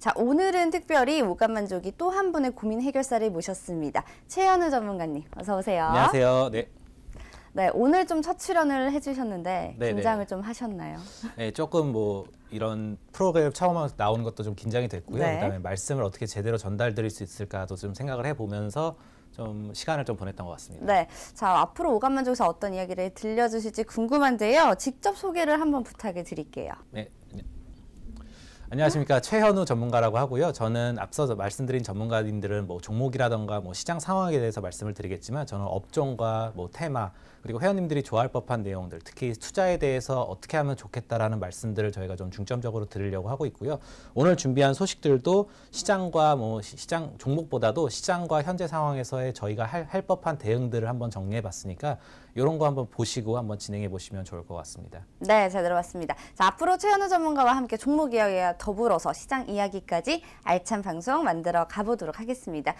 자, 오늘은 특별히 오감 만족이 또 한 분의 고민 해결사를 모셨습니다. 최현우 전문가님, 어서 오세요. 안녕하세요. 네. 네, 오늘 좀 첫 출연을 해주셨는데 네네. 네. 긴장을 좀 하셨나요? 네, 조금 뭐 이런 프로그램 처음 나오는 것도 좀 긴장이 됐고요. 네. 그다음에 말씀을 어떻게 제대로 전달드릴 수 있을까도 좀 생각을 해보면서 좀 시간을 좀 보냈던 것 같습니다. 네, 자 앞으로 오감만족에서 어떤 이야기를 들려주실지 궁금한데요. 직접 소개를 한번 부탁을 드릴게요. 네, 안녕하십니까 최현우 전문가라고 하고요. 저는 앞서 말씀드린 전문가님들은 뭐 종목이라던가 뭐 시장 상황에 대해서 말씀을 드리겠지만 저는 업종과 뭐 테마 그리고 회원님들이 좋아할 법한 내용들 특히 투자에 대해서 어떻게 하면 좋겠다라는 말씀들을 저희가 좀 중점적으로 드리려고 하고 있고요. 오늘 준비한 소식들도 시장과 뭐 시장 종목보다도 시장과 현재 상황에서의 저희가 할, 할 법한 대응들을 한번 정리해 봤으니까 이런 거 한번 보시고 한번 진행해 보시면 좋을 것 같습니다. 네, 잘 들어봤습니다. 자, 앞으로 최현우 전문가와 함께 종목 이야기 더불어서 시장 이야기까지 알찬 방송 만들어 가보도록 하겠습니다.